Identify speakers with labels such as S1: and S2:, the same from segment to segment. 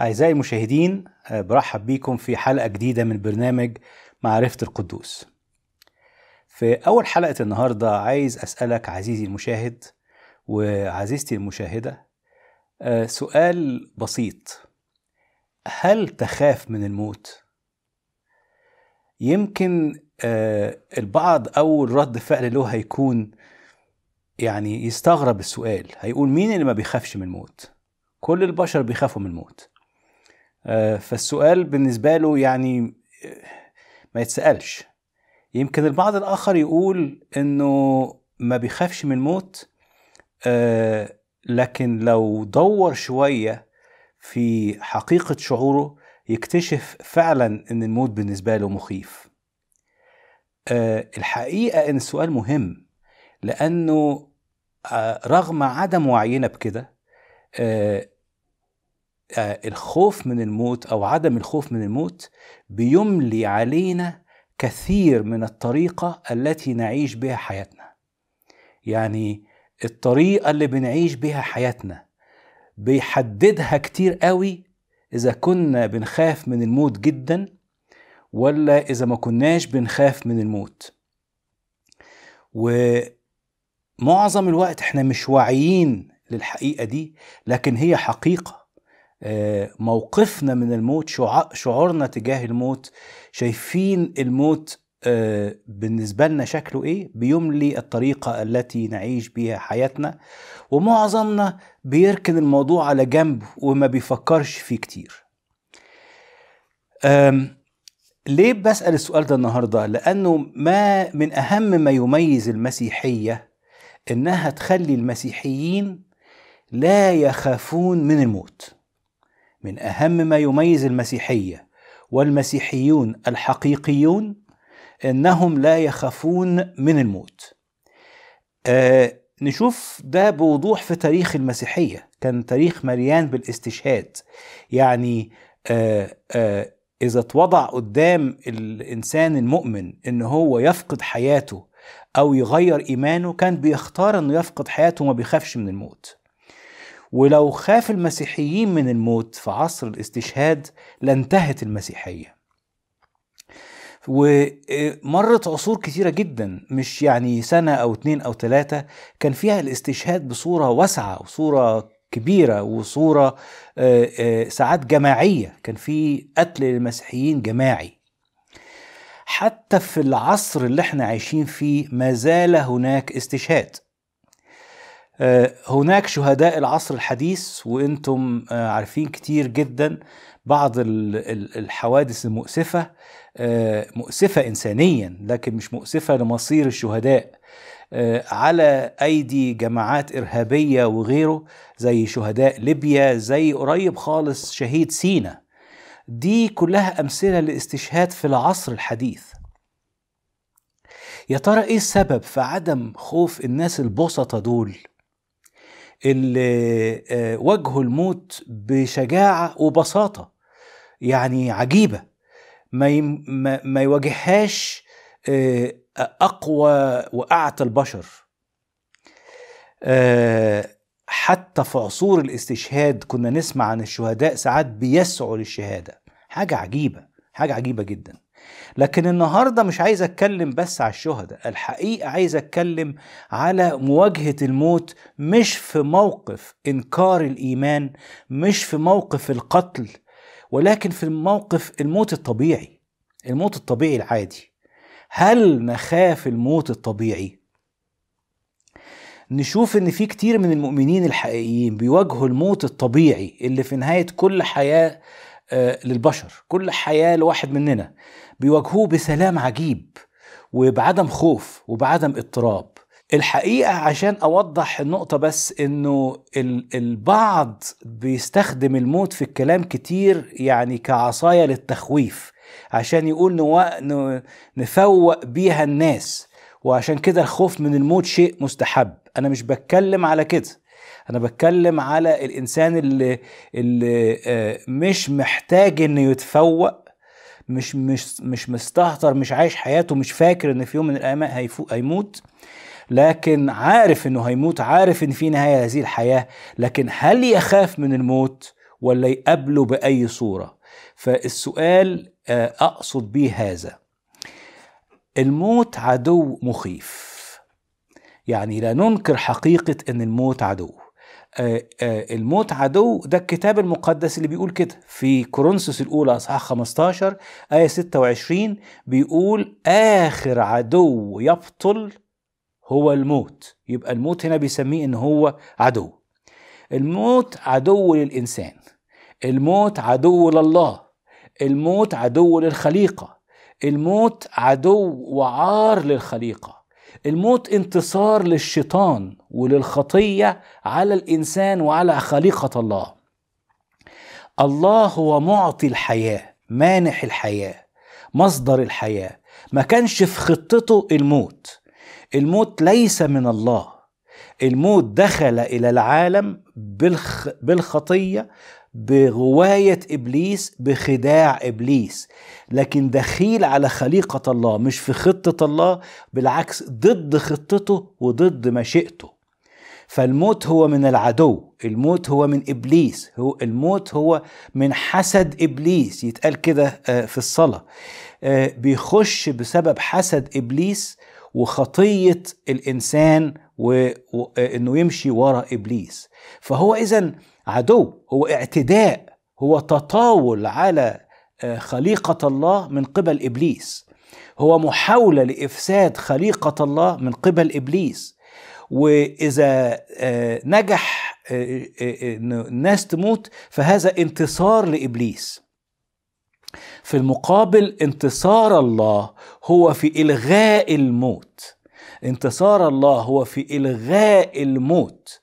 S1: أعزائي المشاهدين آه، برحب بيكم في حلقة جديدة من برنامج معرفة القدوس في أول حلقة النهاردة عايز أسألك عزيزي المشاهد وعزيزتي المشاهدة آه، سؤال بسيط هل تخاف من الموت؟ يمكن آه، البعض أول رد فعل له هيكون يعني يستغرب السؤال هيقول مين اللي ما بيخافش من الموت؟ كل البشر بيخافوا من الموت آه، فالسؤال بالنسبة له يعني آه، ما يتسألش يمكن البعض الآخر يقول إنه ما بيخافش من الموت آه، لكن لو دور شوية في حقيقة شعوره يكتشف فعلا إن الموت بالنسبة له مخيف الحقيقة إن السؤال مهم لأنه رغم عدم وعينا بكده آه، الخوف من الموت او عدم الخوف من الموت بيملي علينا كثير من الطريقه التي نعيش بها حياتنا يعني الطريقه اللي بنعيش بها حياتنا بيحددها كتير قوي اذا كنا بنخاف من الموت جدا ولا اذا ما كناش بنخاف من الموت ومعظم الوقت احنا مش واعيين للحقيقه دي لكن هي حقيقه آه، موقفنا من الموت شعورنا تجاه الموت شايفين الموت آه، بالنسبة لنا شكله إيه بيملي الطريقة التي نعيش بها حياتنا ومعظمنا بيركن الموضوع على جنب وما بيفكرش فيه كتير ليه بسأل السؤال ده النهاردة؟ لأنه ما من أهم ما يميز المسيحية إنها تخلي المسيحيين لا يخافون من الموت من اهم ما يميز المسيحيه والمسيحيون الحقيقيون انهم لا يخافون من الموت. آه نشوف ده بوضوح في تاريخ المسيحيه، كان تاريخ مليان بالاستشهاد. يعني آه آه اذا اتوضع قدام الانسان المؤمن ان هو يفقد حياته او يغير ايمانه كان بيختار انه يفقد حياته وما بيخافش من الموت. ولو خاف المسيحيين من الموت في عصر الاستشهاد لانتهت المسيحيه ومرت آه، عصور كثيرة جدا مش يعني سنة أو اتنين أو تلاتة كان فيها الاستشهاد بصورة واسعة وصورة كبيرة وصورة آه، آه، ساعات جماعية كان في قتل للمسيحيين جماعي حتى في العصر اللي احنا عايشين فيه ما زال هناك استشهاد آه، هناك شهداء العصر الحديث وانتم آه، عارفين كتير جدا بعض الحوادث المؤسفة آه، مؤسفة إنسانيا لكن مش مؤسفة لمصير الشهداء على أيدي جماعات إرهابية وغيره زي شهداء ليبيا زي قريب خالص شهيد سينا دي كلها أمثلة لاستشهاد في العصر الحديث يا ترى إيه السبب في عدم خوف الناس البسطة دول؟ اللي آه، واجهوا الموت بشجاعه وبساطه يعني عجيبه ما ما يواجههاش آه، اقوى واعتى البشر آه، حتى في عصور الاستشهاد كنا نسمع عن الشهداء ساعات بيسعوا للشهاده حاجه عجيبه حاجه عجيبه جدا لكن النهارده مش عايز اتكلم بس على الشهداء الحقيقه عايز اتكلم على مواجهه الموت مش في موقف انكار الايمان مش في موقف القتل ولكن في الموقف الموت الطبيعي الموت الطبيعي العادي هل نخاف الموت الطبيعي نشوف ان في كتير من المؤمنين الحقيقيين بيواجهوا الموت الطبيعي اللي في نهايه كل حياه آه، للبشر كل حياة لواحد مننا بيواجهوه بسلام عجيب وبعدم خوف وبعدم اضطراب الحقيقة عشان أوضح النقطة بس إنه البعض بيستخدم الموت في الكلام كتير يعني كعصاية للتخويف عشان يقول نفوق بيها الناس وعشان كده الخوف من الموت شيء مستحب أنا مش بتكلم على كده انا بتكلم على الانسان اللي اللي آه، مش محتاج انه يتفوق مش مش مش مستهتر مش عايش حياته مش فاكر ان في يوم من الايام هيفوق هيموت لكن عارف انه هيموت عارف ان في نهايه هذه الحياه لكن هل يخاف من الموت ولا يقابله باي صوره فالسؤال آه، اقصد به هذا الموت عدو مخيف يعني لا ننكر حقيقه ان الموت عدو آه، آه، الموت عدو ده الكتاب المقدس اللي بيقول كده في كورنثوس الاولى اصحاح 15 ايه 26 بيقول اخر عدو يبطل هو الموت يبقى الموت هنا بيسميه ان هو عدو الموت عدو للانسان الموت عدو لله الموت عدو للخليقه الموت عدو وعار للخليقه الموت انتصار للشيطان وللخطية على الإنسان وعلى خليقة الله الله هو معطي الحياة مانح الحياة مصدر الحياة ما كانش في خطته الموت الموت ليس من الله الموت دخل إلى العالم بالخ... بالخطية بغواية إبليس بخداع إبليس لكن دخيل على خليقة الله مش في خطة الله بالعكس ضد خطته وضد مشيئته فالموت هو من العدو الموت هو من إبليس هو الموت هو من حسد إبليس يتقال كده آه، في الصلاة آه، بيخش بسبب حسد إبليس وخطيه الانسان وانه يمشي ورا ابليس فهو اذا عدو هو اعتداء هو تطاول على آه، خليقه الله من قبل ابليس هو محاوله لافساد خليقه الله من قبل ابليس واذا آه، نجح آه، الناس تموت فهذا انتصار لابليس في المقابل انتصار الله هو في الغاء الموت انتصار الله هو في الغاء الموت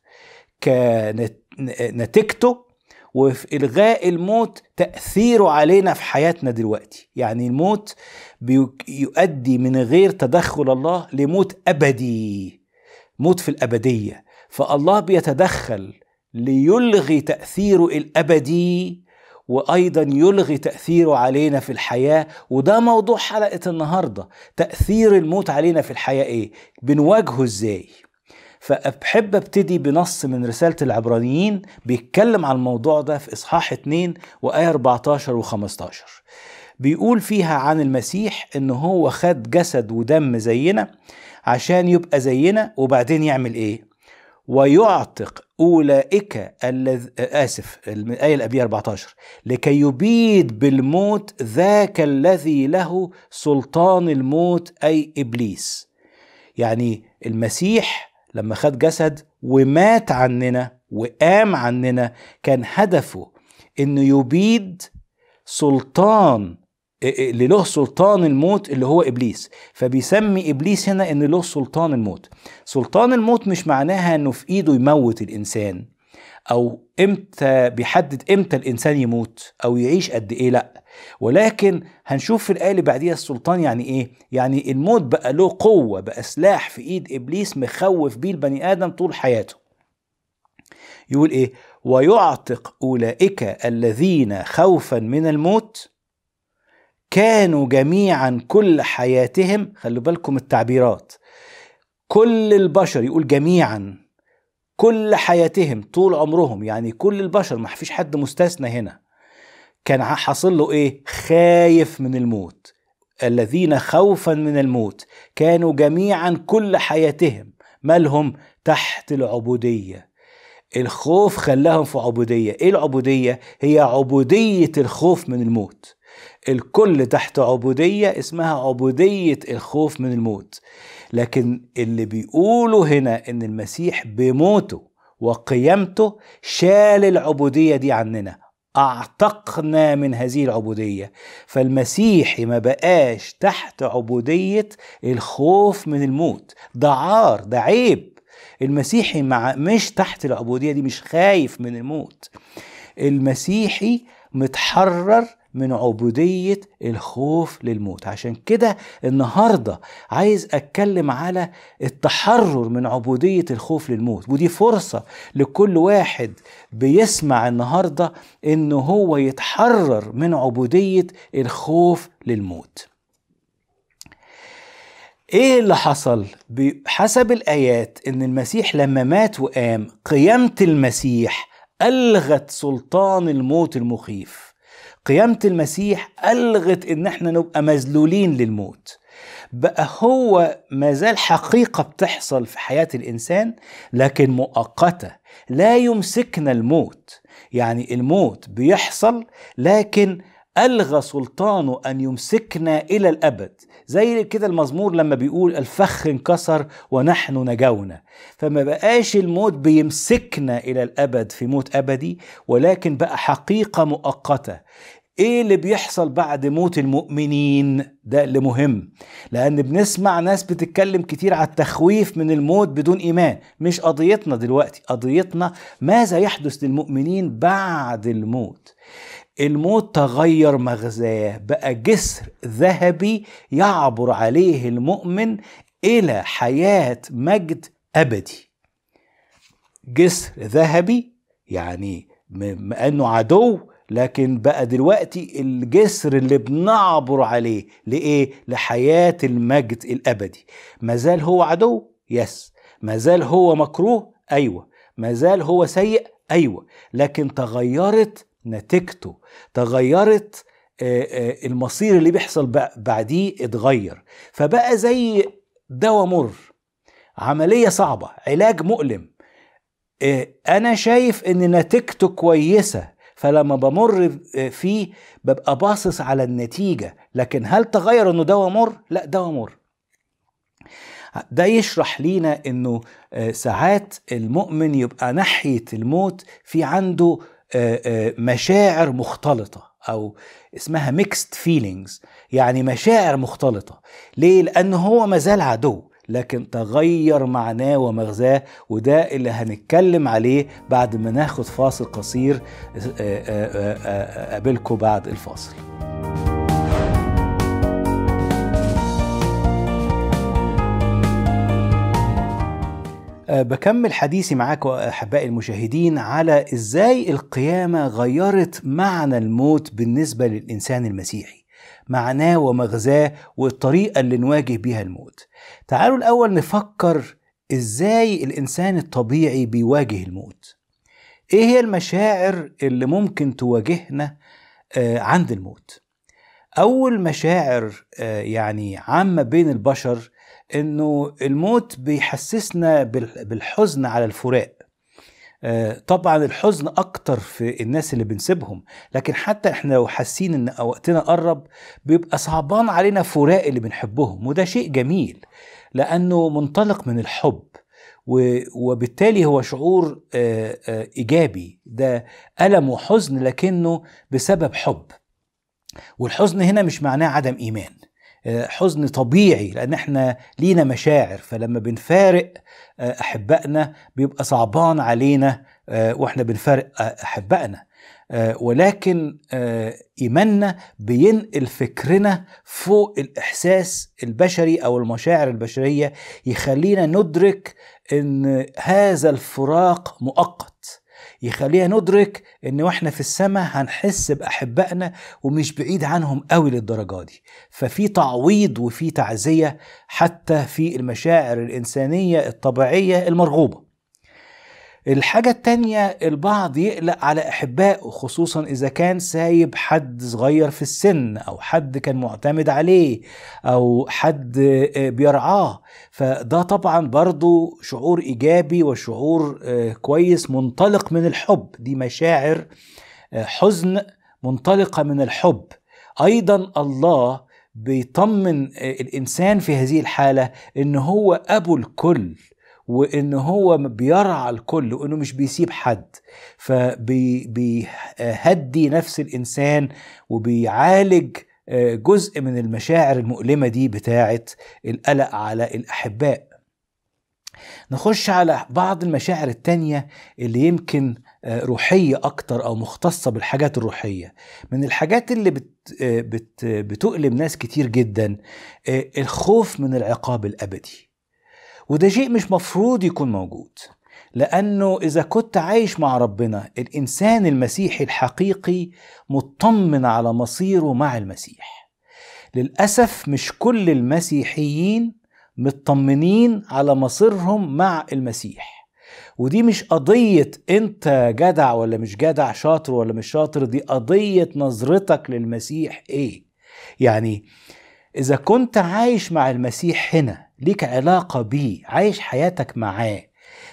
S1: كنتيجته وفي الغاء الموت تاثيره علينا في حياتنا دلوقتي يعني الموت بيؤدي من غير تدخل الله لموت ابدي موت في الابديه فالله بيتدخل ليلغي تاثيره الابدي وايضا يلغي تاثيره علينا في الحياه وده موضوع حلقه النهارده تاثير الموت علينا في الحياه ايه بنواجهه ازاي فبحب ابتدي بنص من رسالة العبرانيين بيتكلم عن الموضوع ده في إصحاح 2 وآية 14 و15 بيقول فيها عن المسيح إن هو خد جسد ودم زينا عشان يبقى زينا وبعدين يعمل إيه؟ ويعتق أولئك الذ... آسف الآية الأبية 14 لكي يبيد بالموت ذاك الذي له سلطان الموت أي إبليس يعني المسيح لما خد جسد ومات عننا وقام عننا كان هدفه انه يبيد سلطان اللي إيه، إيه، له سلطان الموت اللي هو ابليس فبيسمي ابليس هنا ان له سلطان الموت سلطان الموت مش معناها انه في ايده يموت الانسان او امتى بيحدد امتى الانسان يموت او يعيش قد ايه لا ولكن هنشوف في الايه اللي بعديها السلطان يعني ايه يعني الموت بقى له قوه بقى سلاح في ايد ابليس مخوف بيه البني ادم طول حياته يقول ايه ويعتق اولئك الذين خوفا من الموت كانوا جميعا كل حياتهم خلوا بالكم التعبيرات كل البشر يقول جميعا كل حياتهم طول عمرهم يعني كل البشر ما فيش حد مستثنى هنا كان حاصل له ايه خايف من الموت الذين خوفا من الموت كانوا جميعا كل حياتهم مالهم تحت العبودية الخوف خلاهم في عبودية ايه العبودية هي عبودية الخوف من الموت الكل تحت عبودية اسمها عبودية الخوف من الموت لكن اللي بيقولوا هنا ان المسيح بموته وقيامته شال العبودية دي عننا اعتقنا من هذه العبودية فالمسيح ما بقاش تحت عبودية الخوف من الموت ده عار ده عيب المسيحي مع مش تحت العبودية دي مش خايف من الموت المسيحي متحرر من عبودية الخوف للموت عشان كده النهاردة عايز أتكلم على التحرر من عبودية الخوف للموت ودي فرصة لكل واحد بيسمع النهاردة إن هو يتحرر من عبودية الخوف للموت ايه اللي حصل بحسب الايات ان المسيح لما مات وقام قيامه المسيح الغت سلطان الموت المخيف قيامة المسيح ألغت إن احنا نبقى مذلولين للموت بقى هو ما زال حقيقة بتحصل في حياة الإنسان لكن مؤقتة لا يمسكنا الموت يعني الموت بيحصل لكن ألغى سلطانه أن يمسكنا إلى الأبد زي كده المزمور لما بيقول الفخ انكسر ونحن نجونا فما بقاش الموت بيمسكنا الى الابد في موت ابدي ولكن بقى حقيقه مؤقته ايه اللي بيحصل بعد موت المؤمنين ده اللي مهم لان بنسمع ناس بتتكلم كتير على التخويف من الموت بدون ايمان مش قضيتنا دلوقتي قضيتنا ماذا يحدث للمؤمنين بعد الموت الموت تغير مغزاه بقى جسر ذهبي يعبر عليه المؤمن الى حياه مجد ابدي جسر ذهبي يعني انه عدو لكن بقى دلوقتي الجسر اللي بنعبر عليه لايه لحياه المجد الابدي ما زال هو عدو يس ما زال هو مكروه ايوه ما زال هو سيء ايوه لكن تغيرت نتيجته تغيرت آه، آه، المصير اللي بيحصل بعديه اتغير فبقى زي دواء مر عملية صعبة علاج مؤلم آه، أنا شايف إن نتيجته كويسة فلما بمر فيه ببقى باصص على النتيجة لكن هل تغير إنه دواء مر؟ لا دواء مر ده يشرح لينا إنه ساعات المؤمن يبقى ناحية الموت في عنده آه، آه، مشاعر مختلطة أو اسمها ميكست فيلينجز يعني مشاعر مختلطة ليه؟ لأن هو مازال عدو لكن تغير معناه ومغزاه وده اللي هنتكلم عليه بعد ما ناخد فاصل قصير آه، قابلكم بعد الفاصل آه، بكمل حديثي معاك أحبائي المشاهدين على إزاي القيامة غيرت معنى الموت بالنسبة للإنسان المسيحي معناه ومغزاه والطريقة اللي نواجه بيها الموت تعالوا الأول نفكر إزاي الإنسان الطبيعي بيواجه الموت إيه هي المشاعر اللي ممكن تواجهنا آه، عند الموت أول مشاعر آه، يعني عامة بين البشر انه الموت بيحسسنا بالحزن على الفراق آه، طبعا الحزن اكتر في الناس اللي بنسيبهم لكن حتى احنا لو حاسين ان وقتنا قرب بيبقى صعبان علينا فراق اللي بنحبهم وده شيء جميل لانه منطلق من الحب وبالتالي هو شعور آه، آه، ايجابي ده الم وحزن لكنه بسبب حب والحزن هنا مش معناه عدم ايمان حزن طبيعي لان احنا لينا مشاعر فلما بنفارق آه، احبائنا بيبقى صعبان علينا آه، واحنا بنفارق آه، احبائنا ولكن ايماننا بينقل فكرنا فوق الاحساس البشري او المشاعر البشريه يخلينا ندرك ان هذا الفراق مؤقت يخلينا ندرك ان واحنا في السماء هنحس باحبائنا ومش بعيد عنهم قوي للدرجه دي ففي تعويض وفي تعزيه حتى في المشاعر الانسانيه الطبيعيه المرغوبه الحاجة التانية البعض يقلق على أحبائه خصوصا إذا كان سايب حد صغير في السن أو حد كان معتمد عليه أو حد آه، بيرعاه فده طبعا برضو شعور إيجابي وشعور آه، كويس منطلق من الحب دي مشاعر آه، حزن منطلقة من الحب أيضا الله بيطمن الإنسان في هذه الحالة إن هو أبو الكل وان هو بيرعى الكل وانه مش بيسيب حد فبيهدي نفس الانسان وبيعالج آه، جزء من المشاعر المؤلمه دي بتاعه القلق على الاحباء نخش على بعض المشاعر التانية اللي يمكن آه، روحية أكتر أو مختصة بالحاجات الروحية من الحاجات اللي بت آه، بت بتؤلم ناس كتير جدا الخوف من العقاب الأبدي وده شيء مش مفروض يكون موجود لأنه إذا كنت عايش مع ربنا الإنسان المسيحي الحقيقي مطمن على مصيره مع المسيح للأسف مش كل المسيحيين مطمنين على مصيرهم مع المسيح ودي مش قضية انت جدع ولا مش جدع شاطر ولا مش شاطر دي قضية نظرتك للمسيح ايه يعني اذا كنت عايش مع المسيح هنا ليك علاقة بيه عايش حياتك معاه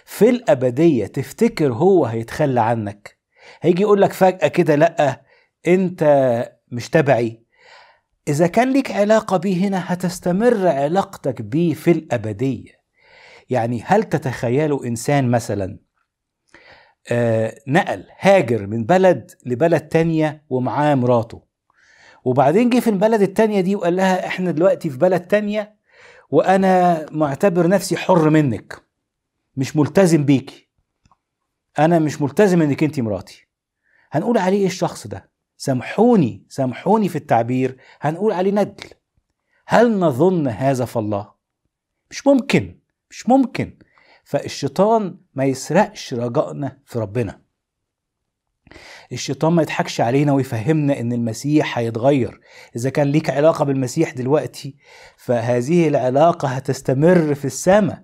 S1: في الأبدية تفتكر هو هيتخلى عنك هيجي يقولك فجأة كده لأ أنت مش تبعي إذا كان ليك علاقة بيه هنا هتستمر علاقتك بيه في الأبدية يعني هل تتخيلوا إنسان مثلا آه نقل هاجر من بلد لبلد تانية ومعاه مراته وبعدين جه في البلد التانية دي وقال لها احنا دلوقتي في بلد تانية وانا معتبر نفسي حر منك مش ملتزم بيكي انا مش ملتزم انك انت مراتي هنقول عليه ايه الشخص ده سامحوني سامحوني في التعبير هنقول عليه ندل هل نظن هذا فالله مش ممكن مش ممكن فالشيطان ما يسرقش رجائنا في ربنا الشيطان ما يضحكش علينا ويفهمنا ان المسيح هيتغير اذا كان ليك علاقه بالمسيح دلوقتي فهذه العلاقه هتستمر في السماء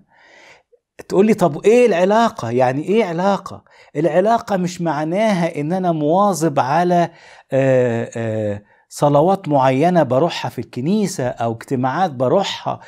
S1: تقول لي طب ايه العلاقة؟ يعني ايه علاقة؟ العلاقة مش معناها ان انا مواظب على آآ آه، آآ آه، صلوات معينه بروحها في الكنيسه او اجتماعات بروحها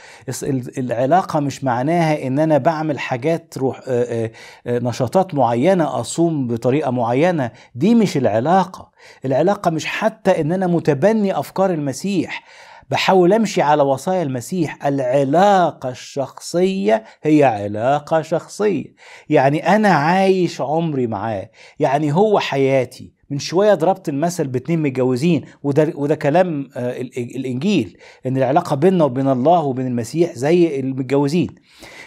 S1: العلاقه مش معناها ان انا بعمل حاجات روح آه، آه، آه، نشاطات معينه اصوم بطريقه معينه دي مش العلاقه العلاقه مش حتى ان انا متبني افكار المسيح بحاول امشي على وصايا المسيح العلاقه الشخصيه هي علاقه شخصيه يعني انا عايش عمري معاه يعني هو حياتي من شويه ضربت المثل باتنين متجوزين وده وده كلام آه، الانجيل ان العلاقه بيننا وبين الله وبين المسيح زي المتجوزين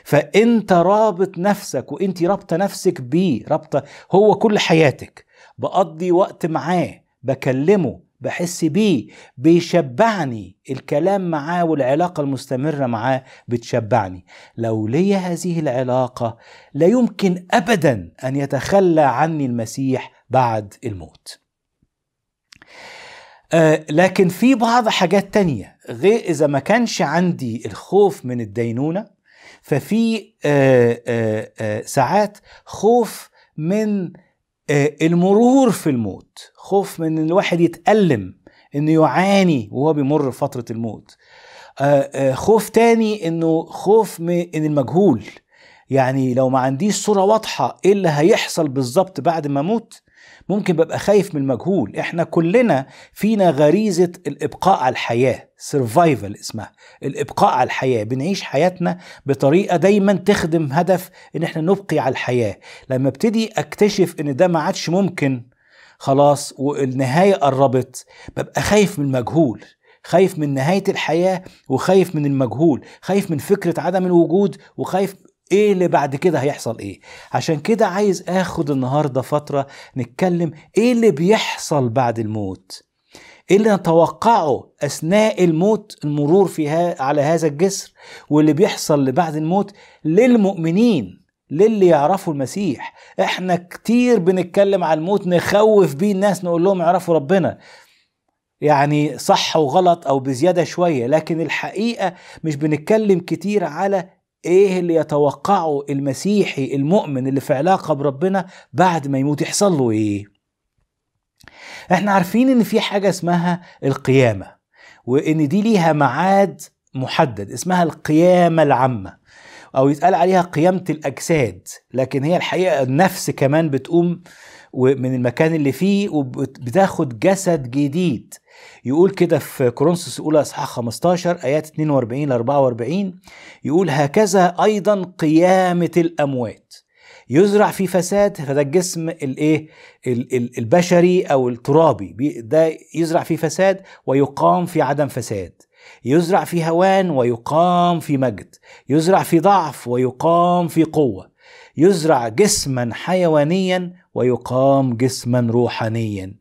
S1: فانت رابط نفسك وانت رابطه نفسك بيه رابطه هو كل حياتك بقضي وقت معاه بكلمه بحس بيه بيشبعني الكلام معاه والعلاقة المستمرة معاه بتشبعني لو لي هذه العلاقة لا يمكن أبدا أن يتخلى عني المسيح بعد الموت آه، لكن في بعض حاجات تانية غير إذا ما كانش عندي الخوف من الدينونة ففي آه، آه، ساعات خوف من المرور في الموت خوف من الواحد يتألم انه يعاني وهو بيمر فترة الموت خوف تاني انه خوف من المجهول يعني لو ما عنديش صورة واضحة ايه اللي هيحصل بالظبط بعد ما اموت ممكن ببقى خايف من المجهول احنا كلنا فينا غريزة الإبقاء على الحياة سرفايفل اسمها الإبقاء على الحياة بنعيش حياتنا بطريقة دايما تخدم هدف ان احنا نبقي على الحياة لما ابتدي اكتشف ان ده ما عادش ممكن خلاص والنهاية قربت ببقى خايف من المجهول خايف من نهاية الحياة وخايف من المجهول خايف من فكرة عدم الوجود وخايف ايه اللي بعد كده هيحصل ايه عشان كده عايز اخد النهارده فتره نتكلم ايه اللي بيحصل بعد الموت ايه اللي نتوقعه اثناء الموت المرور فيها على هذا الجسر واللي بيحصل بعد الموت للمؤمنين للي يعرفوا المسيح احنا كتير بنتكلم على الموت نخوف بيه الناس نقول لهم يعرفوا ربنا يعني صح وغلط او بزياده شويه لكن الحقيقه مش بنتكلم كتير على ايه اللي يتوقعه المسيحي المؤمن اللي في علاقه بربنا بعد ما يموت يحصل له ايه احنا عارفين ان في حاجه اسمها القيامه وان دي ليها معاد محدد اسمها القيامه العامه او يتقال عليها قيامه الاجساد لكن هي الحقيقه النفس كمان بتقوم ومن المكان اللي فيه وبتاخد جسد جديد يقول كده في كورنثوس الاولى اصحاح 15 ايات 42 ل 44 يقول هكذا ايضا قيامه الاموات يزرع في فساد فده الجسم الايه البشري او الترابي ده يزرع في فساد ويقام في عدم فساد يزرع في هوان ويقام في مجد يزرع في ضعف ويقام في قوه يزرع جسما حيوانيا ويقام جسما روحانيا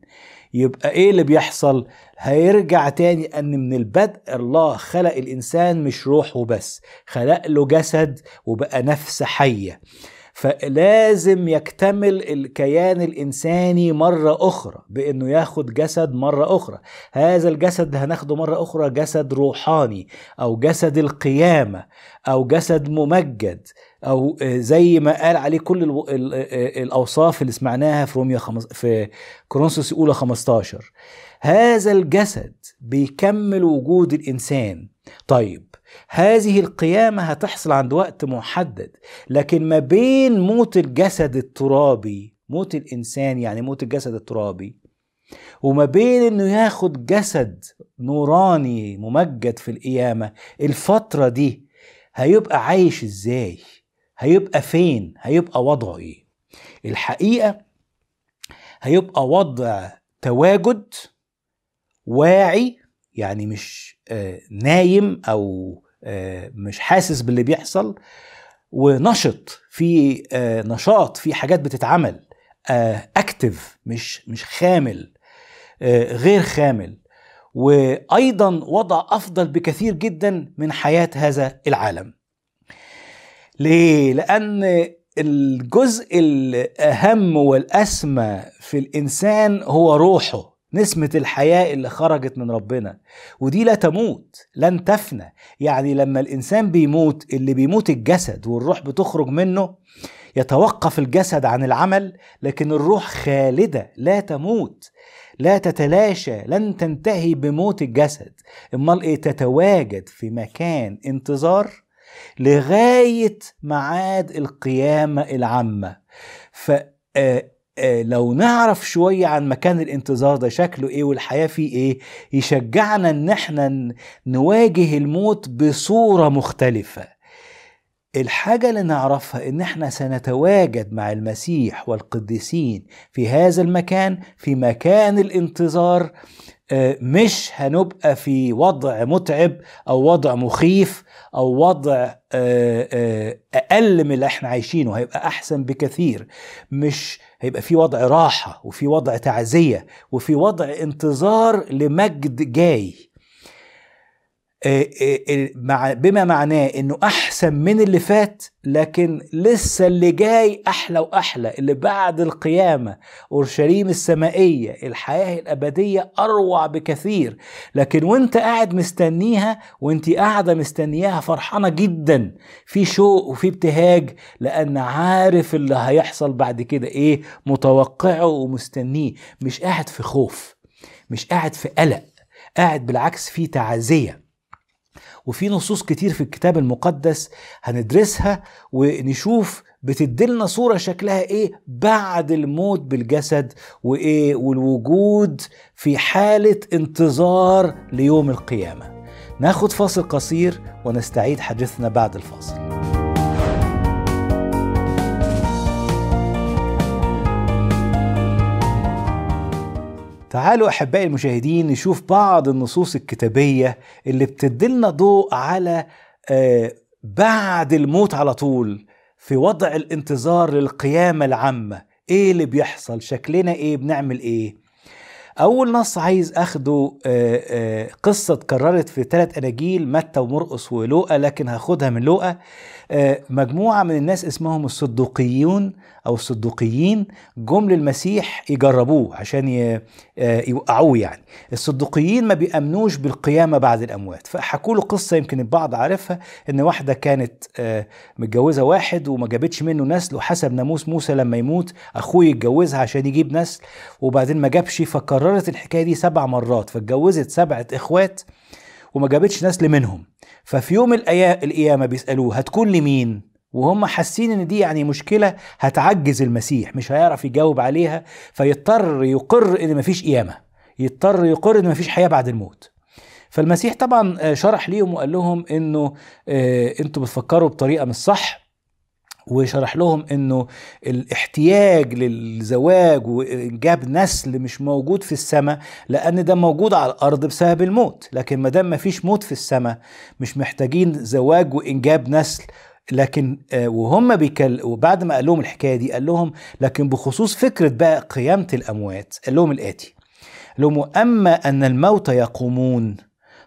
S1: يبقى ايه اللي بيحصل هيرجع تاني ان من البدء الله خلق الانسان مش روحه وبس خلق له جسد وبقى نفس حيه فلازم يكتمل الكيان الانساني مره اخرى بانه ياخد جسد مره اخرى هذا الجسد هناخده مره اخرى جسد روحاني او جسد القيامه او جسد ممجد او زي ما قال عليه كل الـ الاوصاف اللي سمعناها في روميا خمس... في كورنثوس الاولى 15 هذا الجسد بيكمل وجود الانسان طيب هذه القيامة هتحصل عند وقت محدد لكن ما بين موت الجسد الترابي موت الإنسان يعني موت الجسد الترابي وما بين انه ياخد جسد نوراني ممجد في القيامة الفترة دي هيبقى عايش ازاي هيبقى فين هيبقى وضعه ايه الحقيقة هيبقى وضع تواجد واعي يعني مش آه، نايم او آه، مش حاسس باللي بيحصل ونشط في آه، نشاط في حاجات بتتعمل اكتف مش مش خامل غير خامل وايضا وضع افضل بكثير جدا من حياه هذا العالم ليه لان الجزء الاهم والاسمى في الانسان هو روحه نسمة الحياة اللي خرجت من ربنا ودي لا تموت لن تفنى يعني لما الإنسان بيموت اللي بيموت الجسد والروح بتخرج منه يتوقف الجسد عن العمل لكن الروح خالدة لا تموت لا تتلاشى لن تنتهي بموت الجسد امال ايه تتواجد في مكان انتظار لغاية معاد القيامة العامة ف آه، آه، لو نعرف شوية عن مكان الانتظار ده شكله ايه والحياة فيه ايه يشجعنا ان احنا نواجه الموت بصورة مختلفة الحاجة اللي نعرفها ان احنا سنتواجد مع المسيح والقديسين في هذا المكان في مكان الانتظار آه، مش هنبقى في وضع متعب او وضع مخيف او وضع آه، اقل من اللي احنا عايشينه هيبقى احسن بكثير مش هيبقى في وضع راحه وفي وضع تعزيه وفي وضع انتظار لمجد جاي آه، آه، مع بما معناه انه احسن من اللي فات لكن لسه اللي جاي احلى واحلى اللي بعد القيامه اورشليم السمائيه الحياه الابديه اروع بكثير لكن وانت قاعد مستنيها وانت قاعده مستنياها فرحانه جدا في شوق وفي ابتهاج لان عارف اللي هيحصل بعد كده ايه متوقعه ومستنيه مش قاعد في خوف مش قاعد في قلق قاعد بالعكس في تعزيه وفي نصوص كتير في الكتاب المقدس هندرسها ونشوف بتدلنا صورة شكلها ايه بعد الموت بالجسد وايه والوجود في حالة انتظار ليوم القيامة ناخد فاصل قصير ونستعيد حديثنا بعد الفاصل تعالوا أحبائي المشاهدين نشوف بعض النصوص الكتابية اللي بتدلنا ضوء على آه، بعد الموت على طول في وضع الانتظار للقيامة العامة ايه اللي بيحصل شكلنا ايه بنعمل ايه اول نص عايز اخده آه، آه، قصة اتكررت في ثلاث اناجيل متى ومرقص ولوقا لكن هاخدها من لوقا آه، مجموعة من الناس اسمهم الصدوقيون أو الصدوقيين جم للمسيح يجربوه عشان آه، يوقعوه يعني الصدوقيين ما بيأمنوش بالقيامة بعد الأموات فحكوا له قصة يمكن البعض عارفها إن واحدة كانت آه، متجوزة واحد وما جابتش منه نسل وحسب ناموس موسى لما يموت أخوه يتجوزها عشان يجيب نسل وبعدين ما جابش فكررت الحكاية دي سبع مرات فاتجوزت سبعة إخوات وما جابتش نسل منهم ففي يوم القيامه بيسالوه هتكون لمين وهم حاسين ان دي يعني مشكله هتعجز المسيح مش هيعرف يجاوب عليها فيضطر يقر ان مفيش قيامه يضطر يقر ان مفيش حياه بعد الموت فالمسيح طبعا آه، شرح ليهم وقال لهم انه آه، انتوا بتفكروا بطريقه مش صح وشرح لهم انه الاحتياج للزواج وانجاب نسل مش موجود في السماء لان ده موجود على الارض بسبب الموت لكن ما دام ما فيش موت في السماء مش محتاجين زواج وانجاب نسل لكن آه، وهم بيكل وبعد ما قال لهم الحكايه دي قال لهم لكن بخصوص فكره بقى قيامه الاموات قال لهم الاتي قال لهم واما ان الموت يقومون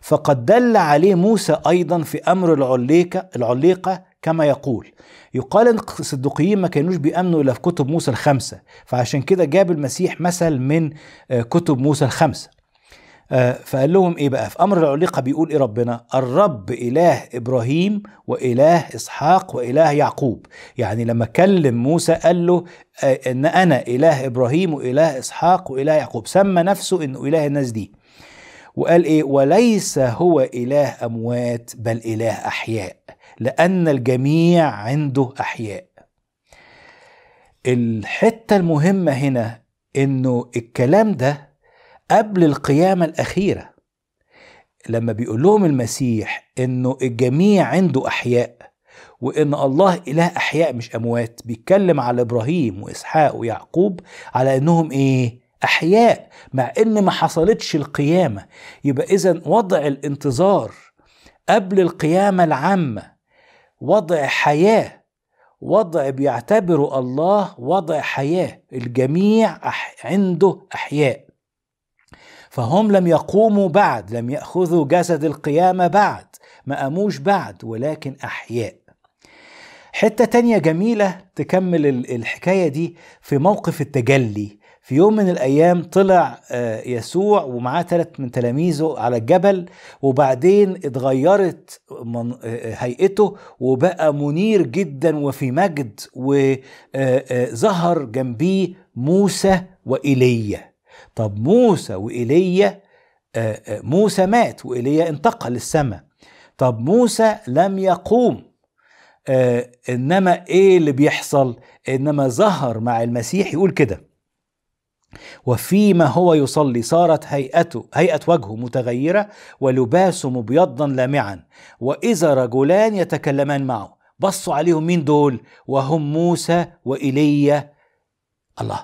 S1: فقد دل عليه موسى ايضا في امر العليقه العليقه كما يقول يقال ان الصدقيين ما كانوش بيامنوا الا في كتب موسى الخمسه فعشان كده جاب المسيح مثل من آه، كتب موسى الخمسه آه، فقال لهم ايه بقى في امر العليقه بيقول ايه ربنا الرب اله ابراهيم واله اسحاق واله يعقوب يعني لما كلم موسى قال له آه، ان انا اله ابراهيم واله اسحاق واله يعقوب سمى نفسه انه اله الناس دي وقال ايه وليس هو اله اموات بل اله احياء لأن الجميع عنده أحياء الحتة المهمة هنا إنه الكلام ده قبل القيامة الأخيرة لما بيقول لهم المسيح إنه الجميع عنده أحياء وإن الله إله أحياء مش أموات بيتكلم على إبراهيم وإسحاق ويعقوب على إنهم إيه؟ أحياء مع إن ما حصلتش القيامة يبقى إذا وضع الانتظار قبل القيامة العامة وضع حياه وضع بيعتبره الله وضع حياه الجميع عنده احياء فهم لم يقوموا بعد لم ياخذوا جسد القيامه بعد ما قاموش بعد ولكن احياء حته تانية جميله تكمل الحكايه دي في موقف التجلي في يوم من الأيام طلع آه، يسوع ومعاه ثلاث من تلاميذه على الجبل وبعدين اتغيرت من آه، آه، هيئته وبقى منير جدا وفي مجد وظهر جنبيه موسى وإيليا طب موسى وإيليا موسى مات وإيليا انتقل للسماء طب موسى لم يقوم انما ايه اللي بيحصل انما ظهر مع المسيح يقول كده وفيما هو يصلي صارت هيئته هيئة وجهه متغيرة ولباسه مبيضا لامعا وإذا رجلان يتكلمان معه بصوا عليهم مين دول وهم موسى وإيليا الله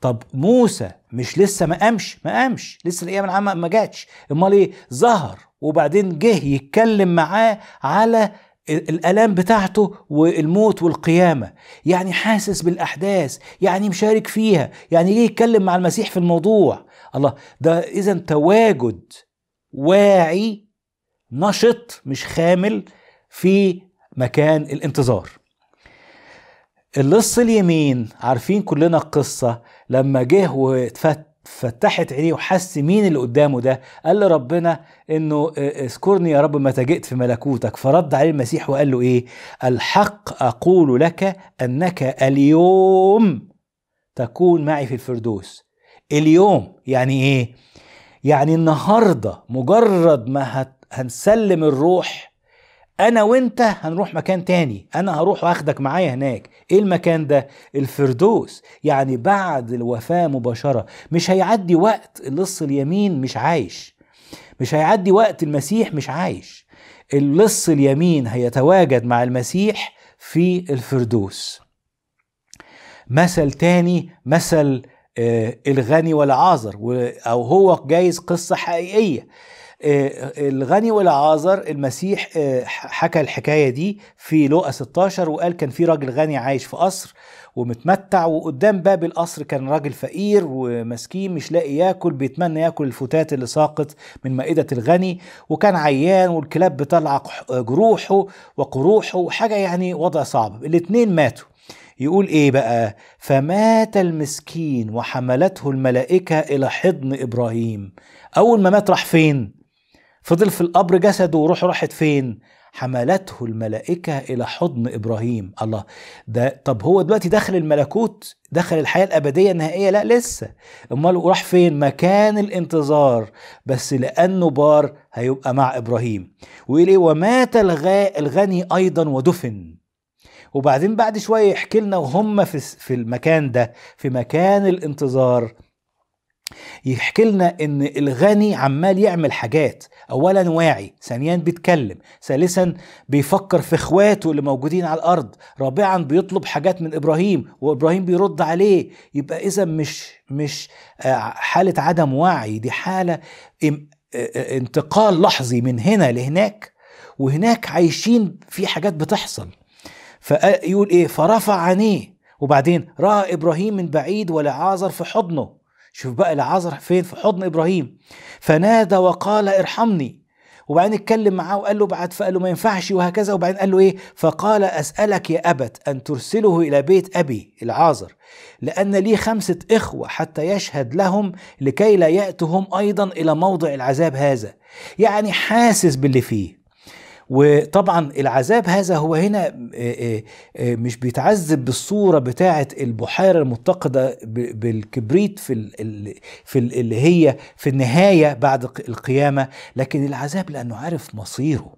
S1: طب موسى مش لسه ما قامش ما قامش لسه الايام العامة ما جاتش امال ايه ظهر وبعدين جه يتكلم معاه على الالام بتاعته والموت والقيامه يعني حاسس بالاحداث يعني مشارك فيها يعني ليه يتكلم مع المسيح في الموضوع الله ده اذا تواجد واعي نشط مش خامل في مكان الانتظار اللص اليمين عارفين كلنا القصه لما جه واتفت فتحت عينيه وحس مين اللي قدامه ده قال لربنا انه آه، اذكرني يا رب متى جئت في ملكوتك فرد عليه المسيح وقال له ايه الحق اقول لك انك اليوم تكون معي في الفردوس اليوم يعني ايه يعني النهارده مجرد ما هنسلم الروح انا وانت هنروح مكان تاني انا هروح واخدك معايا هناك ايه المكان ده الفردوس يعني بعد الوفاة مباشرة مش هيعدي وقت اللص اليمين مش عايش مش هيعدي وقت المسيح مش عايش اللص اليمين هيتواجد مع المسيح في الفردوس مثل تاني مثل آه، الغني والعازر او هو جايز قصة حقيقية آه، الغني والعازر المسيح آه، حكى الحكاية دي في لوقا 16 وقال كان في راجل غني عايش في قصر ومتمتع وقدام باب القصر كان راجل فقير ومسكين مش لاقي ياكل بيتمنى ياكل الفتات اللي ساقط من مائدة الغني وكان عيان والكلاب بتلعق آه، جروحه وقروحه وحاجة يعني وضع صعب الاتنين ماتوا يقول ايه بقى فمات المسكين وحملته الملائكة الى حضن ابراهيم اول ما مات راح فين فضل في القبر جسده وروحه راحت فين حملته الملائكة إلى حضن إبراهيم الله ده طب هو دلوقتي دخل الملكوت دخل الحياة الأبدية النهائية لا لسه أمال وراح فين مكان الانتظار بس لأنه بار هيبقى مع إبراهيم وإليه ومات الغني أيضا ودفن وبعدين بعد شوية يحكي لنا وهم في, في المكان ده في مكان الانتظار يحكي لنا ان الغني عمال يعمل حاجات اولا واعي ثانيا بيتكلم ثالثا بيفكر في اخواته اللي موجودين على الارض رابعا بيطلب حاجات من ابراهيم وابراهيم بيرد عليه يبقى اذا مش مش آه، حاله عدم وعي دي حاله آه، آه، انتقال لحظي من هنا لهناك وهناك عايشين في حاجات بتحصل فيقول ايه فرفع عينيه وبعدين راى ابراهيم من بعيد ولعازر في حضنه شوف بقى العذر فين في حضن ابراهيم فنادى وقال ارحمني وبعدين اتكلم معاه وقال له بعد فقال له ما ينفعش وهكذا وبعدين قال له ايه فقال اسالك يا ابت ان ترسله الى بيت ابي العازر لان لي خمسه اخوه حتى يشهد لهم لكي لا ياتهم ايضا الى موضع العذاب هذا يعني حاسس باللي فيه وطبعا العذاب هذا هو هنا آه، آه، آه، مش بيتعذب بالصوره بتاعه البحيره المتقده بالكبريت في في اللي هي في النهايه بعد القيامه لكن العذاب لانه عارف مصيره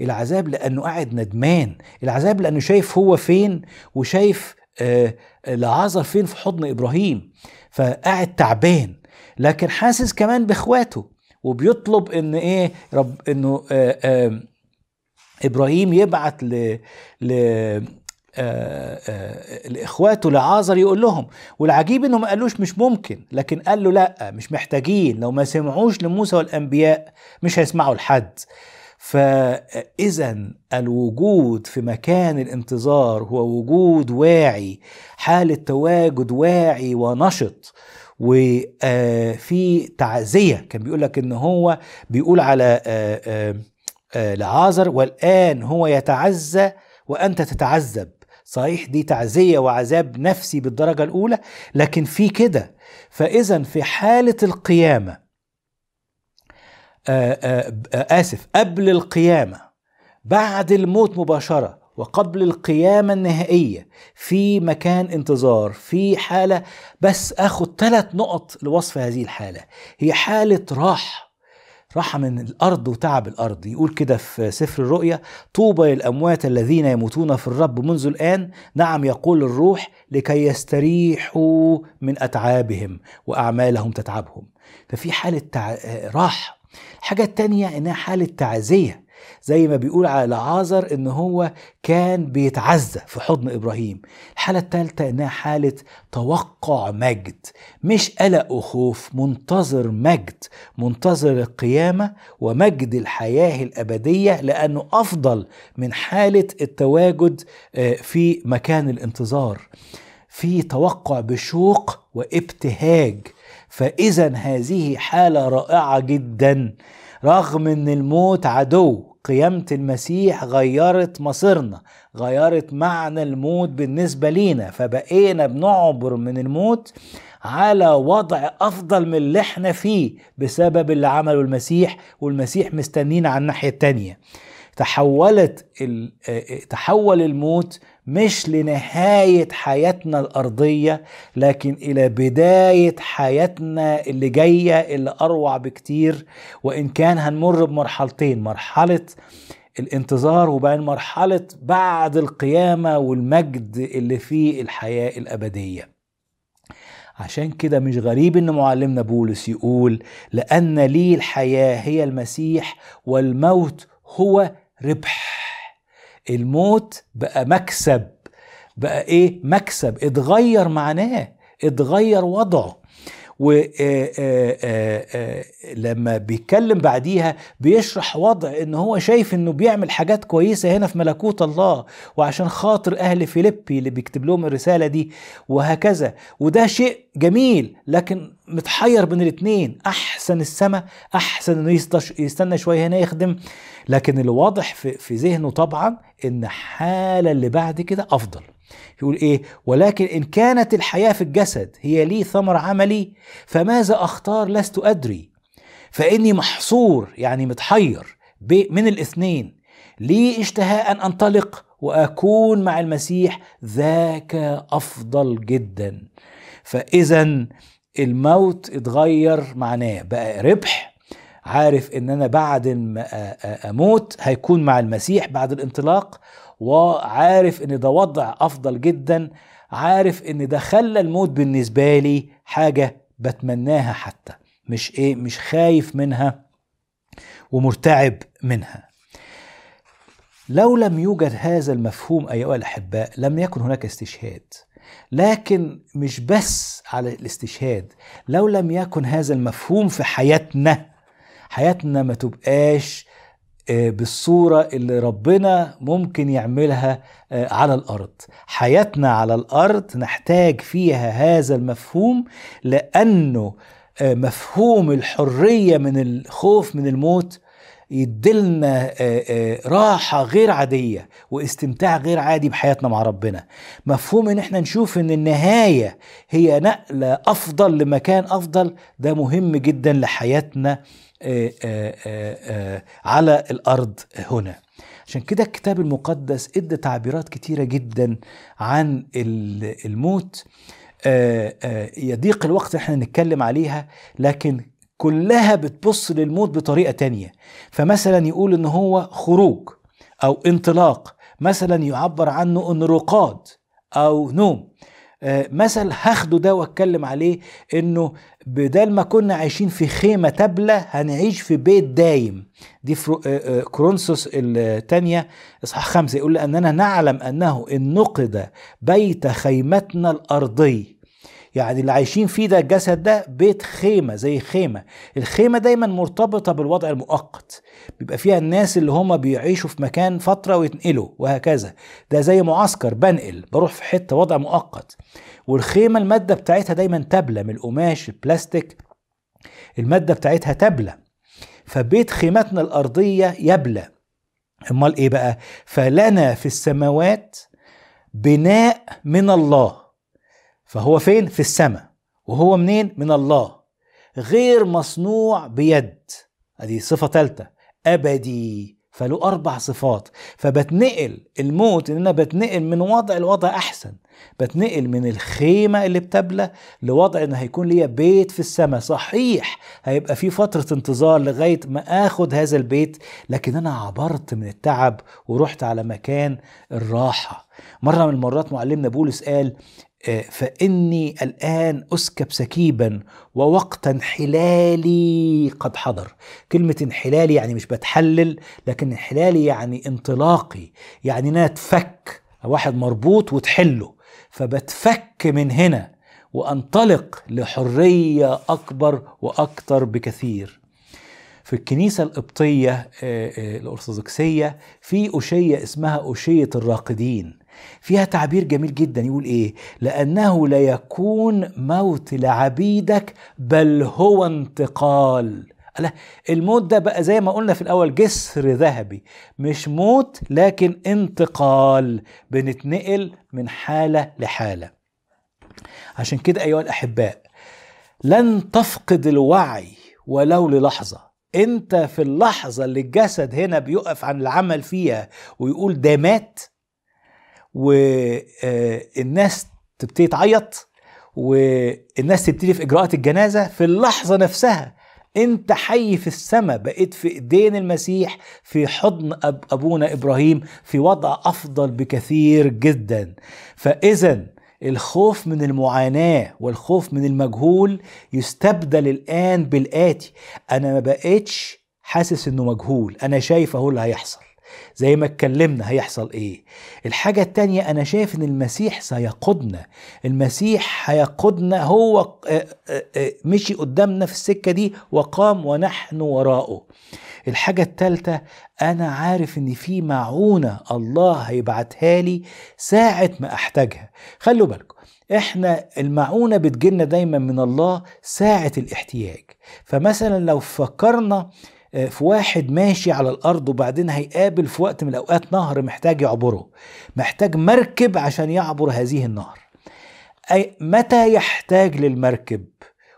S1: العذاب لانه قاعد ندمان العذاب لانه شايف هو فين وشايف لعازر فين في حضن ابراهيم فقاعد تعبان لكن حاسس كمان باخواته وبيطلب ان ايه رب انه آآ آآ ابراهيم يبعت ل, ل... آه، آه، لاخواته لعازر يقول لهم والعجيب انه ما قالوش مش ممكن لكن قال له لا مش محتاجين لو ما سمعوش لموسى والانبياء مش هيسمعوا لحد فاذا الوجود في مكان الانتظار هو وجود واعي حاله تواجد واعي ونشط وفي آه، تعزيه كان بيقول لك ان هو بيقول على آآ آه، لعازر والآن هو يتعزى وأنت تتعذب صحيح دي تعزية وعذاب نفسي بالدرجة الأولى لكن في كده فإذا في حالة القيامة آه، آه، آسف قبل القيامة بعد الموت مباشرة وقبل القيامة النهائية في مكان انتظار في حالة بس أخد ثلاث نقط لوصف هذه الحالة هي حالة راحة راح من الأرض وتعب الأرض يقول كده في سفر الرؤيا طوبى للأموات الذين يموتون في الرب منذ الآن نعم يقول الروح لكي يستريحوا من أتعابهم وأعمالهم تتعبهم ففي حالة تع... راحة الحاجة التانية إنها حالة تعزية زي ما بيقول على لعازر ان هو كان بيتعزى في حضن ابراهيم الحاله الثالثه انها حاله توقع مجد مش قلق وخوف منتظر مجد منتظر القيامه ومجد الحياه الابديه لانه افضل من حاله التواجد آه، في مكان الانتظار في توقع بشوق وابتهاج فاذا هذه حاله رائعه جدا رغم ان الموت عدو قيامة المسيح غيرت مصيرنا غيرت معنى الموت بالنسبة لينا فبقينا بنعبر من الموت على وضع أفضل من اللي احنا فيه بسبب اللي عمله المسيح والمسيح مستنينا على الناحية التانية تحولت آه، آه، تحول الموت مش لنهاية حياتنا الأرضية لكن إلى بداية حياتنا اللي جاية اللي أروع بكتير وإن كان هنمر بمرحلتين مرحلة الانتظار وبعدين مرحلة بعد القيامة والمجد اللي فيه الحياة الأبدية عشان كده مش غريب ان معلمنا بولس يقول لأن لي الحياة هي المسيح والموت هو ربح الموت بقى مكسب بقى ايه مكسب اتغير معناه اتغير وضعه ولما آه، آه، آه، بيتكلم بعديها بيشرح وضع ان هو شايف انه بيعمل حاجات كويسه هنا في ملكوت الله وعشان خاطر اهل فيليبي اللي بيكتب لهم الرساله دي وهكذا وده شيء جميل لكن متحير بين الاثنين احسن السماء احسن انه يستنى شويه هنا يخدم لكن الواضح في, في ذهنه طبعا ان الحاله اللي بعد كده افضل يقول ايه ولكن ان كانت الحياه في الجسد هي لي ثمر عملي فماذا اختار لست ادري فاني محصور يعني متحير من الاثنين لي اشتهاء ان انطلق واكون مع المسيح ذاك افضل جدا فاذا الموت اتغير معناه بقى ربح عارف ان انا بعد ما اموت هيكون مع المسيح بعد الانطلاق وعارف ان ده وضع افضل جدا عارف ان ده خلى الموت بالنسبه لي حاجه بتمناها حتى مش ايه مش خايف منها ومرتعب منها لو لم يوجد هذا المفهوم ايها الاحباء لم يكن هناك استشهاد لكن مش بس على الاستشهاد لو لم يكن هذا المفهوم في حياتنا حياتنا ما تبقاش آه، بالصورة اللي ربنا ممكن يعملها آه، على الأرض حياتنا على الأرض نحتاج فيها هذا المفهوم لأنه آه، مفهوم الحرية من الخوف من الموت يدلنا راحة غير عادية واستمتاع غير عادي بحياتنا مع ربنا مفهوم ان احنا نشوف ان النهاية هي نقلة افضل لمكان افضل ده مهم جدا لحياتنا آه، آه، آه، على الارض هنا عشان كده الكتاب المقدس ادى تعبيرات كتيره جدا عن الموت يضيق الوقت احنا نتكلم عليها لكن كلها بتبص للموت بطريقه تانية فمثلا يقول ان هو خروج او انطلاق مثلا يعبر عنه ان رقاد او نوم آه، مثل هاخده ده واتكلم عليه انه بدل ما كنا عايشين في خيمه تبله هنعيش في بيت دايم دي كرونسوس آه، آه، الثانيه اصحاح خمسه يقول لاننا نعلم انه ان نقد بيت خيمتنا الارضي يعني اللي عايشين فيه ده الجسد ده بيت خيمة زي خيمة الخيمة دايما مرتبطة بالوضع المؤقت بيبقى فيها الناس اللي هم بيعيشوا في مكان فترة ويتنقلوا وهكذا ده زي معسكر بنقل بروح في حتة وضع مؤقت والخيمة المادة بتاعتها دايما تبلة من القماش البلاستيك المادة بتاعتها تبلة فبيت خيمتنا الأرضية يبلى امال ايه بقى فلنا في السماوات بناء من الله فهو فين في السماء وهو منين من الله غير مصنوع بيد هذه صفه ثالثه ابدي فله اربع صفات فبتنقل الموت ان انا بتنقل من وضع لوضع احسن بتنقل من الخيمه اللي بتبلى لوضع ان هيكون ليا بيت في السماء صحيح هيبقى في فتره انتظار لغايه ما اخد هذا البيت لكن انا عبرت من التعب ورحت على مكان الراحه مره من المرات معلمنا بولس قال آه، فاني الان اسكب سكيبا ووقت انحلالي قد حضر كلمه انحلالي يعني مش بتحلل لكن انحلالي يعني انطلاقي يعني انا اتفك واحد مربوط وتحله فبتفك من هنا وانطلق لحريه اكبر واكثر بكثير في الكنيسة القبطية آه، آه، الأرثوذكسية في أشية اسمها أشية الراقدين فيها تعبير جميل جدا يقول ايه لانه لا يكون موت لعبيدك بل هو انتقال الموت ده بقى زي ما قلنا في الاول جسر ذهبي مش موت لكن انتقال بنتنقل من حاله لحاله عشان كده ايها الاحباء لن تفقد الوعي ولو للحظه انت في اللحظه اللي الجسد هنا بيقف عن العمل فيها ويقول ده مات والناس آه، تبتدي تعيط والناس تبتدي في اجراءات الجنازه في اللحظه نفسها انت حي في السماء بقيت في ايدين المسيح في حضن أب ابونا ابراهيم في وضع افضل بكثير جدا فاذا الخوف من المعاناة والخوف من المجهول يستبدل الآن بالآتي أنا ما بقتش حاسس إنه مجهول أنا شايف أهو اللي هيحصل زي ما اتكلمنا هيحصل ايه الحاجة التانية انا شايف ان المسيح سيقودنا المسيح هيقودنا هو آه، آه، آه، مشي قدامنا في السكة دي وقام ونحن وراءه الحاجة التالتة انا عارف ان في معونة الله هيبعتها لي ساعة ما احتاجها خلوا بالكم احنا المعونة بتجيلنا دايما من الله ساعة الاحتياج فمثلا لو فكرنا آه، في واحد ماشي على الارض وبعدين هيقابل في وقت من الاوقات نهر محتاج يعبره محتاج مركب عشان يعبر هذه النهر اي متى يحتاج للمركب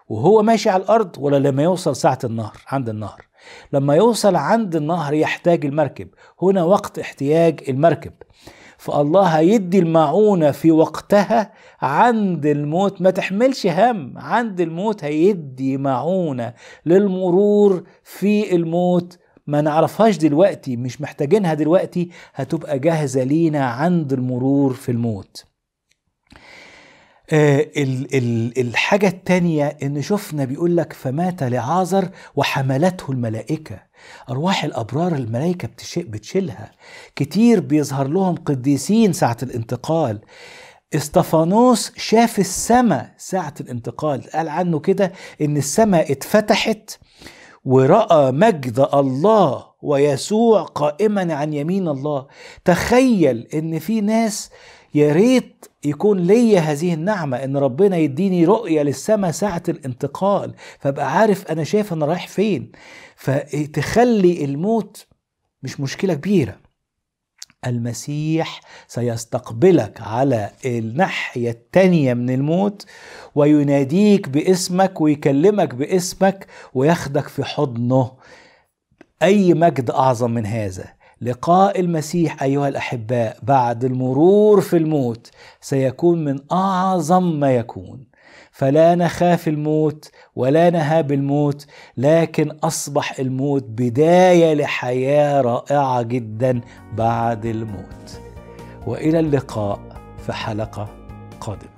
S1: وهو ماشي على الارض ولا لما يوصل ساعه النهر عند النهر لما يوصل عند النهر يحتاج المركب هنا وقت احتياج المركب فالله هيدي المعونة في وقتها عند الموت ما تحملش هم عند الموت هيدي معونة للمرور في الموت ما نعرفهاش دلوقتي مش محتاجينها دلوقتي هتبقى جاهزة لينا عند المرور في الموت آه ال ال الحاجة التانية إن شفنا بيقول لك فمات لعازر وحملته الملائكة أرواح الأبرار الملائكة بتشيلها كتير بيظهر لهم قديسين ساعة الانتقال استفانوس شاف السماء ساعة الانتقال قال عنه كده إن السماء اتفتحت ورأى مجد الله ويسوع قائما عن يمين الله تخيل إن في ناس يا ريت يكون ليا هذه النعمة إن ربنا يديني رؤية للسماء ساعة الانتقال فأبقى عارف أنا شايف أنا رايح فين فتخلي الموت مش مشكلة كبيرة المسيح سيستقبلك على الناحية التانية من الموت ويناديك باسمك ويكلمك باسمك وياخدك في حضنه أي مجد أعظم من هذا لقاء المسيح ايها الاحباء بعد المرور في الموت سيكون من اعظم ما يكون فلا نخاف الموت ولا نهاب الموت لكن اصبح الموت بدايه لحياه رائعه جدا بعد الموت والى اللقاء في حلقه قادمه